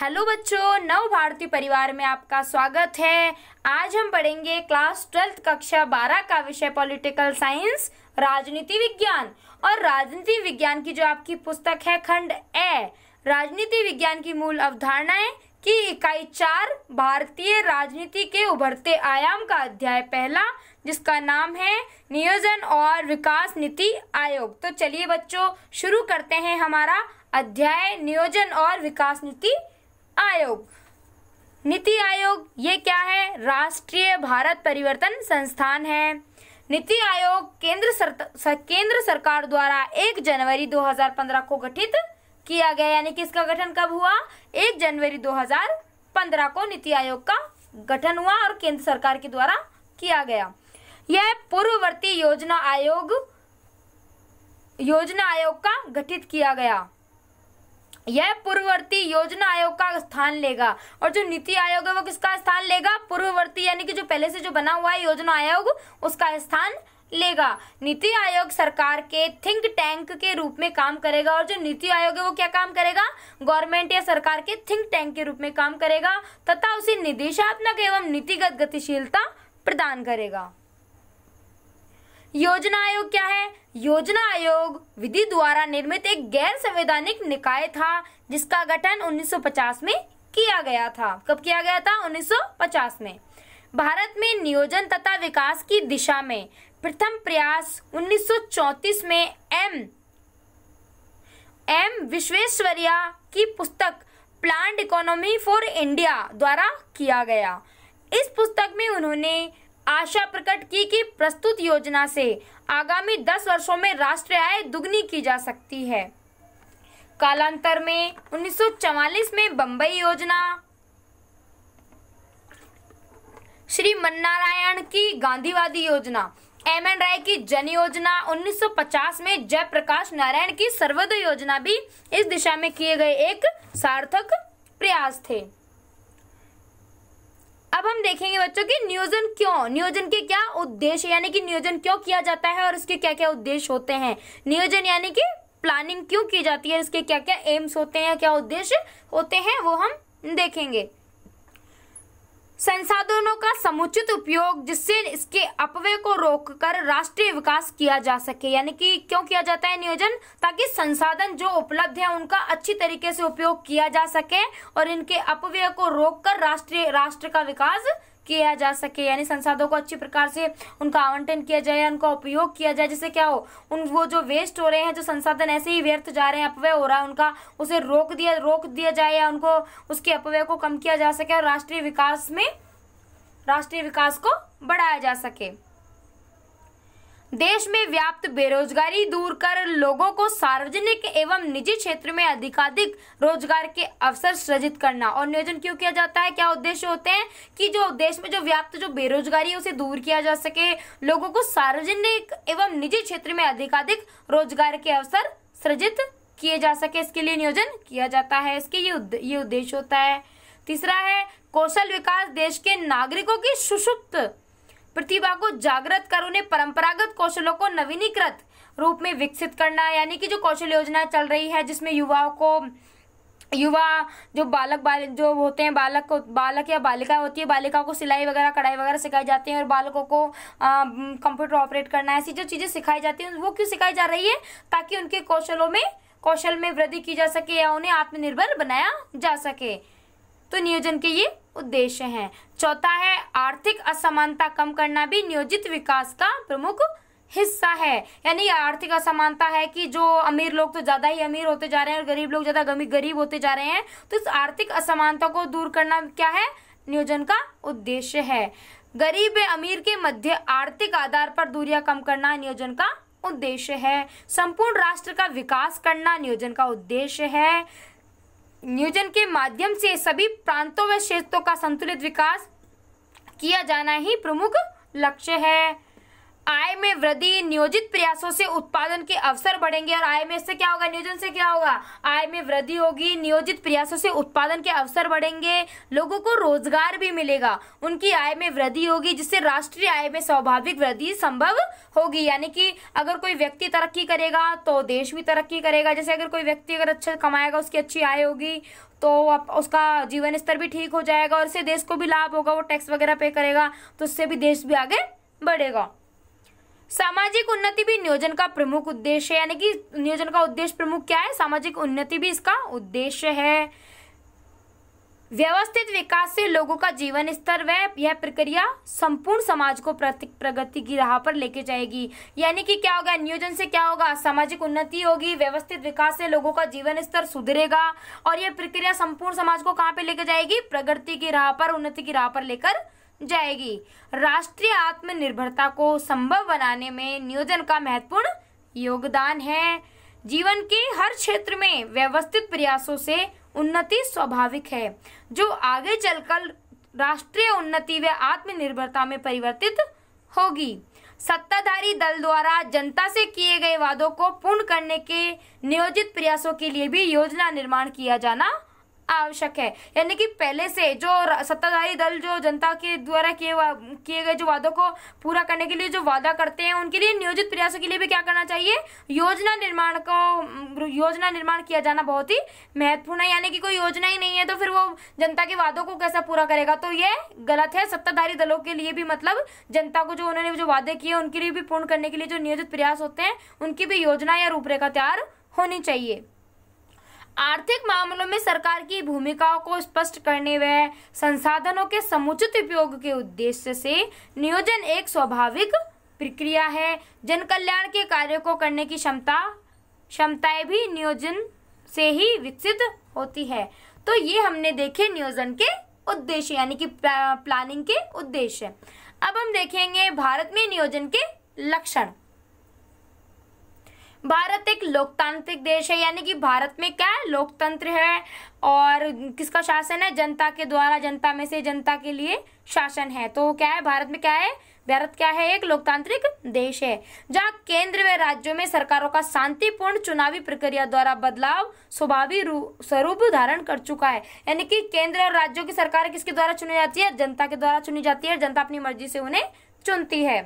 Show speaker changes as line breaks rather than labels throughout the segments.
hello बच्चों नव भारतीय परिवार में आपका स्वागत है आज हम पढ़ेंगे क्लास ट्वेल्थ कक्षा बारह का विषय पॉलिटिकल साइंस राजनीति विज्ञान और राजनीति विज्ञान की जो आपकी पुस्तक है खंड ए राजनीति विज्ञान की मूल अवधारणाएं की इकाई चार भारतीय राजनीति के उभरते आयाम का अध्याय पहला जिसका नाम है नियोजन और विकास नीति आयोग तो चलिए बच्चों शुरू करते हैं हमारा अध्याय नियोजन और विकास नीति आयोग नीति आयोग ये क्या है राष्ट्रीय भारत परिवर्तन संस्थान है नीति आयोग केंद्र सर, केंद्र सरकार द्वारा 1 जनवरी 2015 को गठित किया गया यानी कि इसका गठन कब हुआ 1 जनवरी 2015 को नीति आयोग का गठन हुआ और केंद्र सरकार के द्वारा किया गया यह पूर्ववर्ती योजना आयोग योजना आयोग का गठित किया गया यह पूर्ववर्ती योजना आयोग का स्थान लेगा और जो नीति आयोग है वो किसका स्थान लेगा पूर्ववर्ती यानी कि जो पहले से जो बना हुआ है योजना आयोग उसका स्थान लेगा नीति आयोग सरकार के थिंक टैंक के रूप में काम करेगा और जो नीति आयोग है वो क्या काम करेगा गवर्नमेंट या सरकार के थिंक टैंक के रूप में काम करेगा तथा उसे निदेशात्मक एवं नीतिगत गतिशीलता प्रदान करेगा योजना आयोग क्या है योजना आयोग विधि द्वारा निर्मित एक गैर संवैधानिक निकाय था जिसका गठन 1950 में किया गया था कब किया गया था 1950 में भारत में नियोजन तथा विकास की दिशा में प्रथम प्रयास 1934 में एम एम विश्वेश्वरिया की पुस्तक प्लांट इकोनॉमी फॉर इंडिया द्वारा किया गया इस पुस्तक में उन्होंने आशा प्रकट की कि प्रस्तुत योजना से आगामी दस वर्षों में राष्ट्रीय आय दुगनी की जा सकती है कालांतर में 1944 में बम्बई योजना श्री मन्नारायण की गांधीवादी योजना एम एन राय की जन योजना 1950 में जयप्रकाश नारायण की सर्वोदय योजना भी इस दिशा में किए गए एक सार्थक प्रयास थे अब हम देखेंगे बच्चों की नियोजन क्यों नियोजन के क्या उद्देश्य यानी कि नियोजन क्यों किया जाता है और इसके क्या क्या उद्देश्य होते हैं नियोजन यानी कि प्लानिंग क्यों की जाती है इसके क्या क्या एम्स होते हैं क्या उद्देश्य होते हैं वो हम देखेंगे संसाधनों का समुचित उपयोग जिससे इसके अपव्यय को रोककर राष्ट्रीय विकास किया जा सके यानी कि क्यों किया जाता है नियोजन ताकि संसाधन जो उपलब्ध है उनका अच्छी तरीके से उपयोग किया जा सके और इनके अपव्यय को रोककर राष्ट्रीय राष्ट्र का विकास किया जा सके यानी संसाधनों को अच्छी प्रकार से उनका आवंटन किया जाए उनका उपयोग किया जाए जिससे क्या हो उन वो जो वेस्ट हो रहे हैं जो संसाधन ऐसे ही व्यर्थ जा रहे हैं अपव्यय हो रहा है उनका उसे रोक दिया रोक दिया जाए या उनको उसके अपव्यय को कम किया जा सके और राष्ट्रीय विकास में राष्ट्रीय विकास को बढ़ाया जा सके देश में व्याप्त बेरोजगारी दूर कर लोगों को सार्वजनिक एवं निजी क्षेत्र में अधिकाधिक रोजगार के अवसर सृजित करना और नियोजन क्यों किया जाता है क्या उद्देश्य होते हैं कि जो देश में जो व्याप्त जो बेरोजगारी है उसे दूर किया जा सके लोगों को सार्वजनिक एवं निजी क्षेत्र में अधिकाधिक रोजगार के अवसर सृजित किए जा सके इसके लिए नियोजन किया जाता है इसके ये उद्द, ये उद्देश्य होता है तीसरा है कौशल विकास देश के नागरिकों की सुषुप्त प्रतिभा को जागृत कर उन्हें परंपरागत कौशलों को नवीनीकृत रूप में विकसित करना यानी कि जो कौशल योजना चल रही है जिसमें युवाओं को युवा जो बालक बाल जो होते हैं बालक बालक या बालिका होती है बालिका को सिलाई वगैरह कढ़ाई वगैरह सिखाई जाती है और बालकों को कंप्यूटर ऑपरेट करना ऐसी जो चीज़ें सिखाई जाती हैं वो क्यों सिखाई जा रही है ताकि उनके कौशलों में कौशल में वृद्धि की जा सके या उन्हें आत्मनिर्भर बनाया जा सके तो नियोजन के ये उद्देश्य हैं चौथा है आर्थिक असमानता कम करना भी नियोजित विकास का प्रमुख हिस्सा है यानी आर्थिक असमानता है कि जो अमीर लोग तो ज़्यादा ही अमीर होते जा रहे हैं और गरीब लोग ज़्यादा गरीब होते जा रहे हैं तो इस आर्थिक असमानता को दूर करना क्या है नियोजन का उद्देश्य है गरीब अमीर के मध्य आर्थिक आधार पर दूरियां कम करना नियोजन का उद्देश्य है संपूर्ण राष्ट्र का विकास करना नियोजन का उद्देश्य है नियोजन के माध्यम से सभी प्रांतों व क्षेत्रों का संतुलित विकास किया जाना ही प्रमुख लक्ष्य है आय में वृद्धि नियोजित प्रयासों से उत्पादन के अवसर बढ़ेंगे और आय में इससे क्या होगा नियोजन से क्या होगा आय में वृद्धि होगी नियोजित प्रयासों से उत्पादन के अवसर बढ़ेंगे लोगों को रोजगार भी मिलेगा उनकी आय में वृद्धि होगी जिससे राष्ट्रीय आय में स्वाभाविक वृद्धि संभव होगी यानी कि अगर कोई व्यक्ति तरक्की करेगा तो देश भी तरक्की करेगा जैसे अगर कोई व्यक्ति अगर अच्छा कमाएगा उसकी अच्छी आय होगी तो उसका जीवन स्तर भी ठीक हो जाएगा और इससे देश को भी लाभ होगा वो टैक्स वगैरह पे करेगा तो उससे भी देश भी आगे बढ़ेगा सामाजिक उन्नति भी नियोजन का प्रमुख उद्देश्य है यानी कि नियोजन का उद्देश्य प्रमुख क्या है सामाजिक उन्नति भी इसका उद्देश्य है व्यवस्थित विकास से लोगों का जीवन स्तर व यह प्रक्रिया संपूर्ण समाज को प्रगति की राह पर लेके जाएगी यानी कि क्या होगा नियोजन से क्या होगा सामाजिक उन्नति होगी व्यवस्थित विकास से लोगों का जीवन स्तर सुधरेगा और यह प्रक्रिया संपूर्ण समाज को कहाँ पे लेके जाएगी प्रगति की राह पर उन्नति की राह पर लेकर जाएगी राष्ट्रीय आत्मनिर्भरता को संभव बनाने में नियोजन का महत्वपूर्ण योगदान है जीवन के हर क्षेत्र में व्यवस्थित प्रयासों से उन्नति स्वाभाविक है जो आगे चलकर राष्ट्रीय उन्नति व आत्मनिर्भरता में परिवर्तित होगी सत्ताधारी दल द्वारा जनता से किए गए वादों को पूर्ण करने के नियोजित प्रयासों के लिए भी योजना निर्माण किया जाना आवश्यक है यानी कि पहले से जो सत्ताधारी दल जो जनता के द्वारा किए किए गए जो वादों को पूरा करने के लिए जो वादा करते हैं उनके लिए नियोजित प्रयासों के लिए भी क्या करना चाहिए योजना निर्माण को योजना निर्माण किया जाना बहुत ही महत्वपूर्ण है यानी कि कोई योजना ही नहीं है तो फिर वो जनता के वादों को कैसा पूरा करेगा तो ये गलत है सत्ताधारी दलों के लिए भी मतलब जनता को जो उन्होंने जो वादे किए उनके लिए भी पूर्ण करने के लिए जो नियोजित प्रयास होते हैं उनकी भी योजना या रूपरेखा तैयार होनी चाहिए आर्थिक मामलों में सरकार की भूमिकाओं को स्पष्ट करने व संसाधनों के समुचित उपयोग के उद्देश्य से नियोजन एक स्वाभाविक प्रक्रिया है जन कल्याण के कार्यों को करने की क्षमता क्षमताएं भी नियोजन से ही विकसित होती है तो ये हमने देखे नियोजन के उद्देश्य यानी कि प्लानिंग के उद्देश्य अब हम देखेंगे भारत में नियोजन के लक्षण भारत एक लोकतांत्रिक देश है यानी कि भारत में क्या है लोकतंत्र है और किसका शासन है जनता के द्वारा जनता में से जनता के लिए शासन है तो क्या है भारत में क्या है भारत क्या है एक लोकतांत्रिक देश है जहाँ केंद्र व राज्यों में सरकारों का शांतिपूर्ण चुनावी प्रक्रिया द्वारा बदलाव स्वभावी स्वरूप धारण कर चुका है यानी कि केंद्र और राज्यों की सरकार किसके द्वारा चुनी जाती है जनता के द्वारा चुनी जाती है जनता अपनी मर्जी से उन्हें चुनती है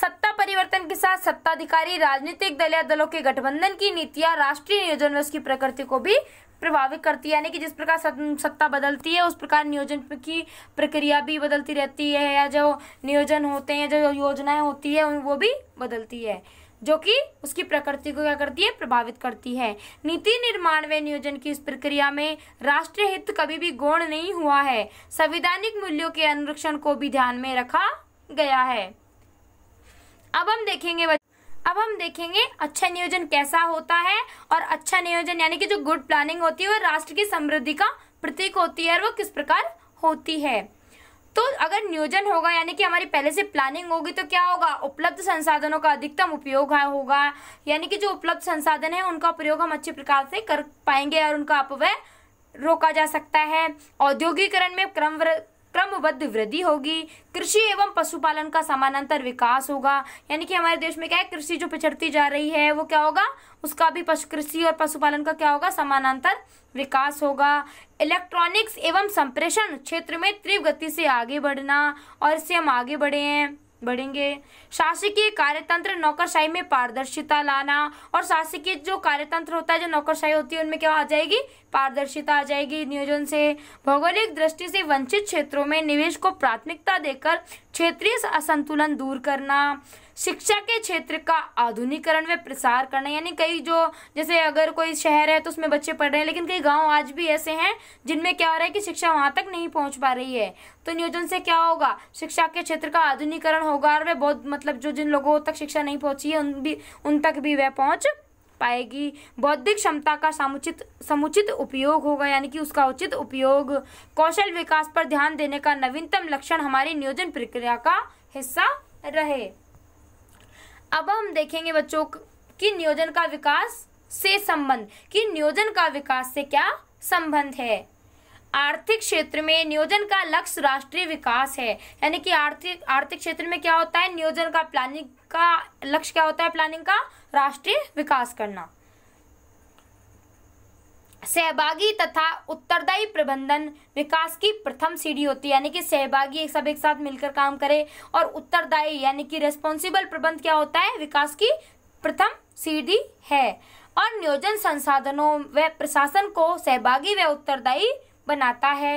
सत्ता परिवर्तन के साथ सत्ताधिकारी राजनीतिक दल या दलों के गठबंधन की नीतियां राष्ट्रीय नियोजन व उसकी प्रकृति को भी प्रभावित करती है यानी कि जिस प्रकार सत्ता बदलती है उस प्रकार नियोजन की प्रक्रिया भी बदलती रहती है या जो नियोजन होते हैं जो योजनाएं होती है वो भी बदलती है जो कि उसकी प्रकृति को क्या करती है प्रभावित करती है नीति निर्माण व नियोजन की इस प्रक्रिया में राष्ट्रीय हित कभी भी गौण नहीं हुआ है संविधानिक मूल्यों के अनुरक्षण को भी ध्यान में रखा गया है अब हम देखेंगे अब हम देखेंगे अच्छा नियोजन कैसा होता है और अच्छा नियोजन यानी कि जो गुड प्लानिंग होती है वो राष्ट्र की समृद्धि का प्रतीक होती है और वो किस प्रकार होती है तो अगर नियोजन होगा यानी कि हमारी पहले से प्लानिंग होगी तो क्या होगा उपलब्ध संसाधनों का अधिकतम उपयोग होगा यानी कि जो उपलब्ध संसाधन है उनका प्रयोग हम अच्छे प्रकार से कर पाएंगे और उनका अपव्यय रोका जा सकता है औद्योगिकरण में क्रम क्रमबद्ध वृद्धि होगी कृषि एवं पशुपालन का समानांतर विकास होगा यानी कि हमारे देश में क्या है कृषि जो पिछड़ती जा रही है वो क्या होगा उसका भी पशु कृषि और पशुपालन का क्या होगा समानांतर विकास होगा इलेक्ट्रॉनिक्स एवं संप्रेषण क्षेत्र में तीव्र गति से आगे बढ़ना और इससे हम आगे बढ़े हैं बढ़ेंगे शासकीय कार्यतंत्र नौकरशाही में पारदर्शिता लाना और शासकीय जो कार्यतंत्र होता है जो नौकरशाही होती है उनमें क्या आ जाएगी पारदर्शिता आ जाएगी नियोजन से भौगोलिक दृष्टि से वंचित क्षेत्रों में निवेश को प्राथमिकता देकर क्षेत्रीय असंतुलन दूर करना शिक्षा के क्षेत्र का आधुनिकरण व प्रसार करना यानी कई जो जैसे अगर कोई शहर है तो उसमें बच्चे पढ़ रहे हैं लेकिन कई गांव आज भी ऐसे हैं जिनमें क्या हो रहा है कि शिक्षा वहां तक नहीं पहुंच पा रही है तो नियोजन से क्या होगा शिक्षा के क्षेत्र का आधुनिकरण होगा और वह बहुत मतलब जो जिन लोगों तक शिक्षा नहीं पहुंची है उन भी उन तक भी वह पहुंच पाएगी बौद्धिक क्षमता का समुचित समुचित उपयोग होगा यानी कि उसका उचित उपयोग कौशल विकास पर ध्यान देने का नवीनतम लक्षण हमारी नियोजन प्रक्रिया का हिस्सा रहे अब हम देखेंगे बच्चों कि नियोजन का विकास से संबंध कि नियोजन का विकास से क्या संबंध है आर्थिक क्षेत्र में नियोजन का लक्ष्य राष्ट्रीय विकास है यानी कि आर्थिक आर्थिक क्षेत्र में क्या होता है नियोजन का प्लानिंग का लक्ष्य क्या होता है प्लानिंग का राष्ट्रीय विकास करना सहभागी तथा उत्तरदायी प्रबंधन विकास की प्रथम सीढ़ी होती है यानी कि सहभागी एक सब एक साथ मिलकर काम करे और उत्तरदायी यानी कि रेस्पॉन्सिबल प्रबंध क्या होता है विकास की प्रथम सीढ़ी है और नियोजन संसाधनों व प्रशासन को सहभागी व उत्तरदायी बनाता है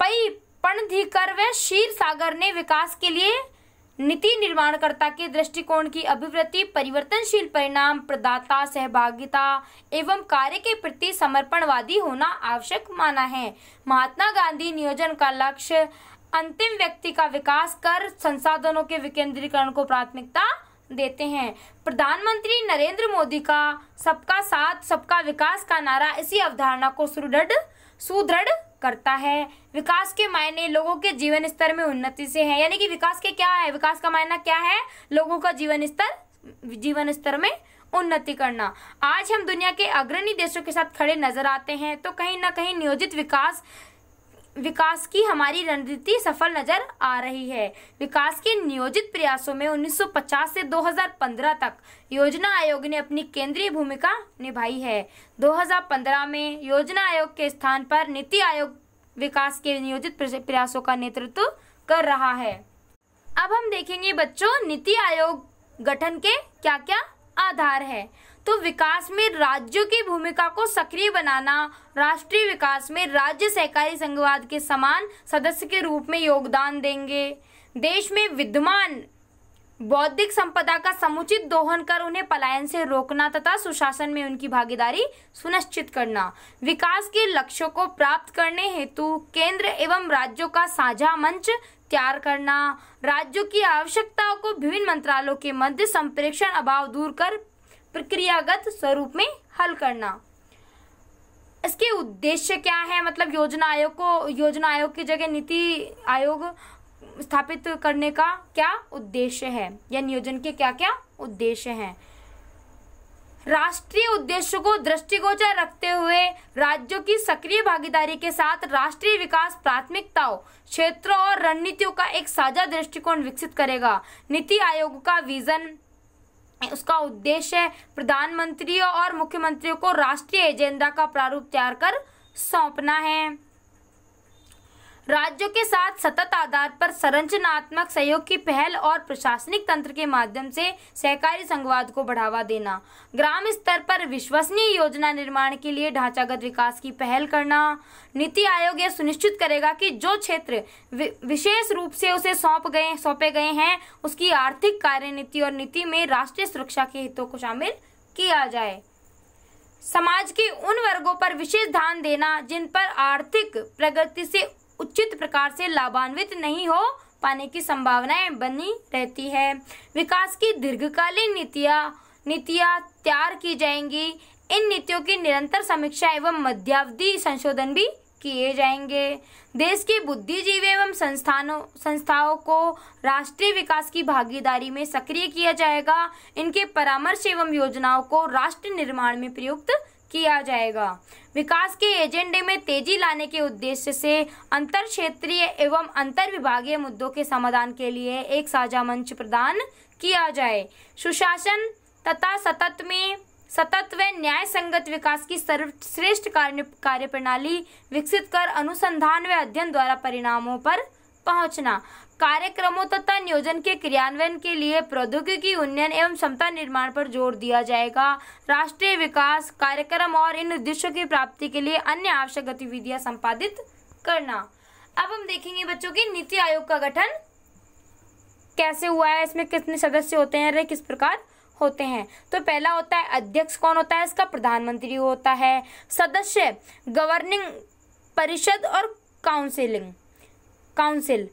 पई पणधिकर व शीर सागर ने विकास के लिए नीति निर्माणकर्ता के दृष्टिकोण की अभिवृत्ति परिवर्तनशील परिणाम प्रदाता सहभागिता एवं कार्य के प्रति समर्पणवादी होना आवश्यक माना है महात्मा गांधी नियोजन का लक्ष्य अंतिम व्यक्ति का विकास कर संसाधनों के विकेंद्रीकरण को प्राथमिकता देते हैं प्रधानमंत्री नरेंद्र मोदी का सबका साथ सबका विकास का नारा इसी अवधारणा को सुदृढ़ सुदृढ़ करता है विकास के मायने लोगों के जीवन स्तर में उन्नति से है यानी कि विकास के क्या है विकास का मायना क्या है लोगों का जीवन स्तर जीवन स्तर में उन्नति करना आज हम दुनिया के अग्रणी देशों के साथ खड़े नजर आते हैं तो कहीं ना कहीं नियोजित विकास विकास की हमारी रणनीति सफल नजर आ रही है विकास के नियोजित प्रयासों में 1950 से 2015 तक योजना आयोग ने अपनी केंद्रीय भूमिका निभाई है 2015 में योजना आयोग के स्थान पर नीति आयोग विकास के नियोजित प्रयासों का नेतृत्व कर रहा है अब हम देखेंगे बच्चों नीति आयोग गठन के क्या क्या आधार है तो विकास में राज्यों की भूमिका को सक्रिय बनाना राष्ट्रीय विकास में राज्य सहकारी संघवाद के समान सदस्य के रूप में योगदान देंगे देश में विद्यमान बौद्धिक संपदा का समुचित दोहन कर उन्हें पलायन से रोकना तथा सुशासन में उनकी भागीदारी सुनिश्चित करना विकास के लक्ष्यों को प्राप्त करने हेतु केंद्र एवं राज्यों का साझा मंच तैयार करना राज्यों की आवश्यकताओं को विभिन्न मंत्रालयों के मध्य संप्रेक्षण अभाव दूर कर प्रक्रियागत स्वरूप में हल करना इसके उद्देश्य क्या है मतलब योजना आयोग को योजना आयोग की जगह नीति आयोग स्थापित करने का क्या उद्देश्य है या नियोजन के क्या क्या उद्देश्य हैं राष्ट्रीय उद्देश्य को दृष्टिगोचर रखते हुए राज्यों की सक्रिय भागीदारी के साथ राष्ट्रीय विकास प्राथमिकताओं क्षेत्रों और रणनीतियों का एक साझा दृष्टिकोण विकसित करेगा नीति आयोग का विजन उसका उद्देश्य प्रधानमंत्रियों और मुख्यमंत्रियों को राष्ट्रीय एजेंडा का प्रारूप तैयार कर सौंपना है राज्यों के साथ सतत आधार पर संरचनात्मक सहयोग की पहल और प्रशासनिक तंत्र के माध्यम से सहकारी संघवाद को बढ़ावा देना ग्राम स्तर पर विश्वसनीय योजना निर्माण के लिए ढांचागत विकास की पहल करना नीति आयोग यह सुनिश्चित करेगा कि जो क्षेत्र विशेष रूप से उसे सौंप गए सौंपे गए हैं उसकी आर्थिक कार्यनीति और नीति में राष्ट्रीय सुरक्षा के हितों को शामिल किया जाए समाज के उन वर्गों पर विशेष ध्यान देना जिन पर आर्थिक प्रगति से उचित प्रकार से लाभान्वित नहीं हो पाने की संभावनाएं बनी रहती है विकास की दीर्घकालीन नीतिया नीतिया तैयार की जाएंगी इन नीतियों की निरंतर समीक्षा एवं मध्यावधि संशोधन भी किए जाएंगे देश के बुद्धिजीवी एवं संस्थानों संस्थाओं को राष्ट्रीय विकास की भागीदारी में सक्रिय किया जाएगा इनके परामर्श एवं योजनाओं को राष्ट्र निर्माण में प्रयुक्त किया जाएगा विकास के एजेंडे में तेजी लाने के उद्देश्य से अंतर क्षेत्रीय एवं अंतर विभागीय मुद्दों के समाधान के लिए एक साझा मंच प्रदान किया जाए सुशासन तथा सतत में सतत व न्याय संगत विकास की सर्वश्रेष्ठ कार्य कार्यप्रणाली विकसित कर अनुसंधान व अध्ययन द्वारा परिणामों पर पहुंचना कार्यक्रमों तथा नियोजन के क्रियान्वयन के लिए प्रौद्योगिकी उन्नयन एवं क्षमता निर्माण पर जोर दिया जाएगा राष्ट्रीय विकास कार्यक्रम और इन उद्देश्यों की प्राप्ति के लिए अन्य आवश्यक गतिविधियां संपादित करना अब हम देखेंगे बच्चों की नीति आयोग का गठन कैसे हुआ है इसमें कितने सदस्य होते हैं किस प्रकार होते हैं तो पहला होता है अध्यक्ष कौन होता है इसका प्रधानमंत्री होता है सदस्य गवर्निंग परिषद और काउंसिलिंग काउंसिल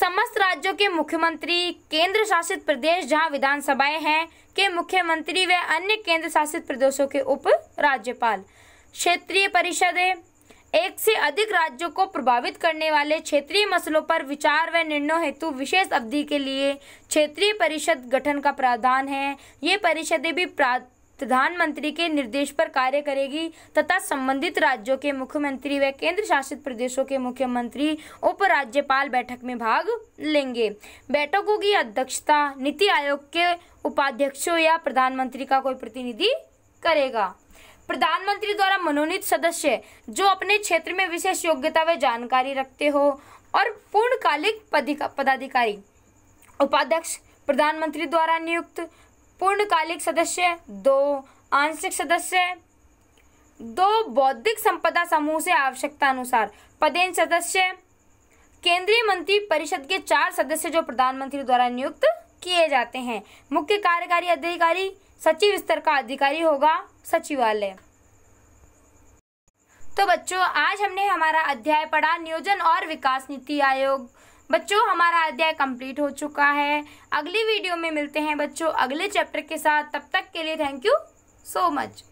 समस्त राज्यों के मुख्यमंत्री केंद्र शासित प्रदेश जहां विधानसभाएं हैं के मुख्यमंत्री व अन्य केंद्र शासित प्रदेशों के उप राज्यपाल क्षेत्रीय परिषदें एक से अधिक राज्यों को प्रभावित करने वाले क्षेत्रीय मसलों पर विचार व निर्णय हेतु विशेष अवधि के लिए क्षेत्रीय परिषद गठन का प्रावधान है ये परिषदें भी प्रधानमंत्री के निर्देश पर कार्य करेगी तथा संबंधित राज्यों के मुख्यमंत्री व केंद्र शासित प्रदेशों के मुख्यमंत्री उपराज्यपाल बैठक में भाग लेंगे बैठकों की अध्यक्षता नीति आयोग के उपाध्यक्षों या प्रधानमंत्री का कोई प्रतिनिधि करेगा प्रधानमंत्री द्वारा मनोनीत सदस्य जो अपने क्षेत्र में विशेष योग्यता व जानकारी रखते हो और पूर्णकालिक पदाधिकारी उपाध्यक्ष प्रधानमंत्री द्वारा नियुक्त पूर्णकालिक सदस्य दो आंशिक सदस्य दो बौद्धिक संपदा समूह से आवश्यकता अनुसार पदेन सदस्य केंद्रीय मंत्री परिषद के चार सदस्य जो प्रधानमंत्री द्वारा नियुक्त किए जाते हैं मुख्य कार्यकारी अधिकारी सचिव स्तर का अधिकारी होगा सचिवालय तो बच्चों आज हमने हमारा अध्याय पढ़ा नियोजन और विकास नीति आयोग बच्चों हमारा अध्याय कंप्लीट हो चुका है अगली वीडियो में मिलते हैं बच्चों अगले चैप्टर के साथ तब तक के लिए थैंक यू सो मच